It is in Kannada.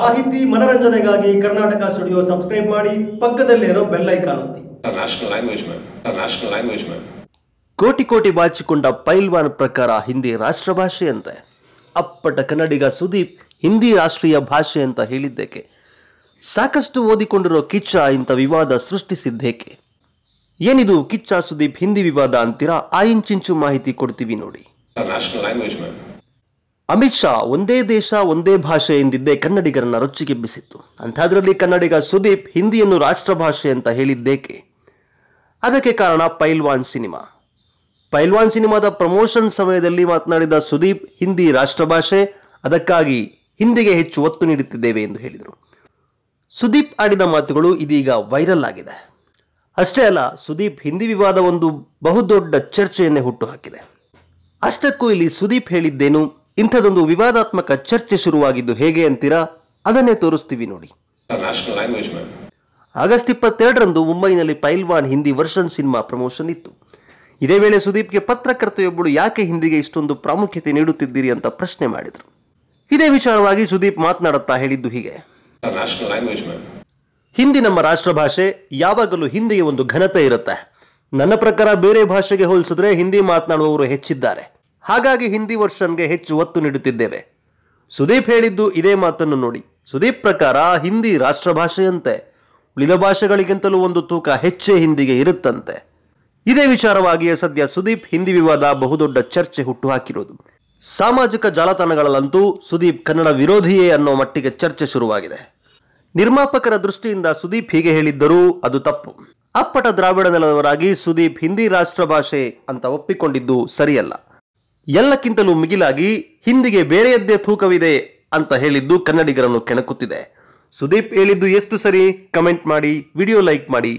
ಮಾಹಿತಿ ಮನರಂಜನೆಗಾಗಿ ಕರ್ನಾಟಕ ಸ್ಟುಡಿಯೋ ಸಬ್ಸ್ಕ್ರೈಬ್ ಮಾಡಿ ಇರೋ ಬೆಲ್ ಐಕಾನ್ ಒತ್ತಿ ಕೋಟಿ ಕೋಟಿ ಬಾಚಿಕೊಂಡ ಪೈಲ್ವಾನ್ ಪ್ರಕಾರ ಹಿಂದಿ ರಾಷ್ಟ್ರ ಭಾಷೆ ಅಂತೆ ಅಪ್ಪಟ ಕನ್ನಡಿಗ ಸುದೀಪ್ ಹಿಂದಿ ರಾಷ್ಟ್ರೀಯ ಭಾಷೆ ಅಂತ ಹೇಳಿದ್ದೇಕೆ ಸಾಕಷ್ಟು ಓದಿಕೊಂಡಿರೋ ಕಿಚ್ಚ ಇಂಥ ವಿವಾದ ಸೃಷ್ಟಿಸಿದ್ದೇಕೆ ಏನಿದು ಕಿಚ್ಚ ಸುದೀಪ್ ಹಿಂದಿ ವಿವಾದ ಅಂತೀರಾ ಆ ಇಂಚಿಂಚು ಮಾಹಿತಿ ಕೊಡ್ತೀವಿ ನೋಡಿ ಅಮಿತ್ ಶಾ ಒಂದೇ ದೇಶ ಒಂದೇ ಭಾಷೆ ಎಂದಿದ್ದೇ ಕನ್ನಡಿಗರನ್ನ ರೊಚ್ಚಿಗೆಬ್ಬಿಸಿತ್ತು ಅಂಥದ್ರಲ್ಲಿ ಕನ್ನಡಿಗ ಸುದೀಪ್ ಹಿಂದಿಯನ್ನು ರಾಷ್ಟ್ರಭಾಷೆ ಅಂತ ಹೇಳಿದ್ದೇಕೆ ಅದಕ್ಕೆ ಕಾರಣ ಪೈಲ್ವಾನ್ ಸಿನಿಮಾ ಪೈಲ್ವಾನ್ ಸಿನಿಮಾದ ಪ್ರಮೋಷನ್ ಸಮಯದಲ್ಲಿ ಮಾತನಾಡಿದ ಸುದೀಪ್ ಹಿಂದಿ ರಾಷ್ಟ್ರಭಾಷೆ ಅದಕ್ಕಾಗಿ ಹಿಂದಿಗೆ ಹೆಚ್ಚು ಒತ್ತು ನೀಡುತ್ತಿದ್ದೇವೆ ಎಂದು ಹೇಳಿದರು ಸುದೀಪ್ ಆಡಿದ ಮಾತುಗಳು ಇದೀಗ ವೈರಲ್ ಆಗಿದೆ ಅಷ್ಟೇ ಅಲ್ಲ ಸುದೀಪ್ ಹಿಂದಿ ವಿವಾದ ಒಂದು ಬಹುದೊಡ್ಡ ಚರ್ಚೆಯನ್ನೇ ಹುಟ್ಟುಹಾಕಿದೆ ಅಷ್ಟಕ್ಕೂ ಇಲ್ಲಿ ಸುದೀಪ್ ಹೇಳಿದ್ದೇನು ಇಂಥದೊಂದು ವಿವಾದಾತ್ಮಕ ಚರ್ಚೆ ಶುರುವಾಗಿದ್ದು ಹೇಗೆ ಅಂತೀರಾ ಅದನ್ನೇ ತೋರಿಸ್ತೀವಿ ನೋಡಿ ಆಗಸ್ಟ್ ಇಪ್ಪತ್ತೆರಡರಂದು ಮುಂಬೈನಲ್ಲಿ Pailwaan Hindi version cinema promotion ಇತ್ತು ಇದೇ ವೇಳೆ ಸುದೀಪ್ಗೆ ಪತ್ರಕರ್ತೆಯೊಬ್ಬಳು ಯಾಕೆ ಹಿಂದಿಗೆ ಇಷ್ಟೊಂದು ಪ್ರಾಮುಖ್ಯತೆ ನೀಡುತ್ತಿದ್ದೀರಿ ಅಂತ ಪ್ರಶ್ನೆ ಮಾಡಿದರು ಇದೇ ವಿಚಾರವಾಗಿ ಸುದೀಪ್ ಮಾತನಾಡುತ್ತಾ ಹೇಳಿದ್ದು ಹೀಗೆ ಹಿಂದಿ ನಮ್ಮ ರಾಷ್ಟ್ರ ಭಾಷೆ ಯಾವಾಗಲೂ ಹಿಂದಿಗೆ ಒಂದು ಘನತೆ ಇರುತ್ತೆ ನನ್ನ ಪ್ರಕಾರ ಬೇರೆ ಭಾಷೆಗೆ ಹೋಲಿಸಿದ್ರೆ ಹಿಂದಿ ಮಾತನಾಡುವವರು ಹೆಚ್ಚಿದ್ದಾರೆ ಹಾಗಾಗಿ ಹಿಂದಿ ವರ್ಷನ್ಗೆ ಹೆಚ್ಚು ಒತ್ತು ನೀಡುತ್ತಿದ್ದೇವೆ ಸುದೀಪ್ ಹೇಳಿದ್ದು ಇದೇ ಮಾತನ್ನು ನೋಡಿ ಸುದೀಪ್ ಪ್ರಕಾರ ಹಿಂದಿ ರಾಷ್ಟ್ರಭಾಷೆಯಂತೆ ಉಳಿದ ಭಾಷೆಗಳಿಗಿಂತಲೂ ಒಂದು ತೂಕ ಹೆಚ್ಚೇ ಹಿಂದಿಗೆ ಇರುತ್ತಂತೆ ಇದೇ ವಿಚಾರವಾಗಿಯೇ ಸದ್ಯ ಸುದೀಪ್ ಹಿಂದಿ ವಿವಾದ ಬಹುದೊಡ್ಡ ಚರ್ಚೆ ಹುಟ್ಟು ಹಾಕಿರೋದು ಸಾಮಾಜಿಕ ಜಾಲತಾಣಗಳಲ್ಲಂತೂ ಸುದೀಪ್ ಕನ್ನಡ ವಿರೋಧಿಯೇ ಅನ್ನೋ ಮಟ್ಟಿಗೆ ಚರ್ಚೆ ಶುರುವಾಗಿದೆ ನಿರ್ಮಾಪಕರ ದೃಷ್ಟಿಯಿಂದ ಸುದೀಪ್ ಹೀಗೆ ಹೇಳಿದ್ದರೂ ಅದು ತಪ್ಪು ಅಪ್ಪಟ ದ್ರಾವಿಡ ನೆಲದವರಾಗಿ ಸುದೀಪ್ ಹಿಂದಿ ರಾಷ್ಟ್ರಭಾಷೆ ಅಂತ ಒಪ್ಪಿಕೊಂಡಿದ್ದು ಸರಿಯಲ್ಲ ಎಲ್ಲಕ್ಕಿಂತಲೂ ಮಿಗಿಲಾಗಿ ಹಿಂದಿಗೆ ಬೇರೆಯದ್ದೇ ತೂಕವಿದೆ ಅಂತ ಹೇಳಿದ್ದು ಕನ್ನಡಿಗರನ್ನು ಕೆಣಕುತ್ತಿದೆ ಸುದೀಪ್ ಹೇಳಿದ್ದು ಎಷ್ಟು ಸರಿ ಕಮೆಂಟ್ ಮಾಡಿ ವಿಡಿಯೋ ಲೈಕ್ ಮಾಡಿ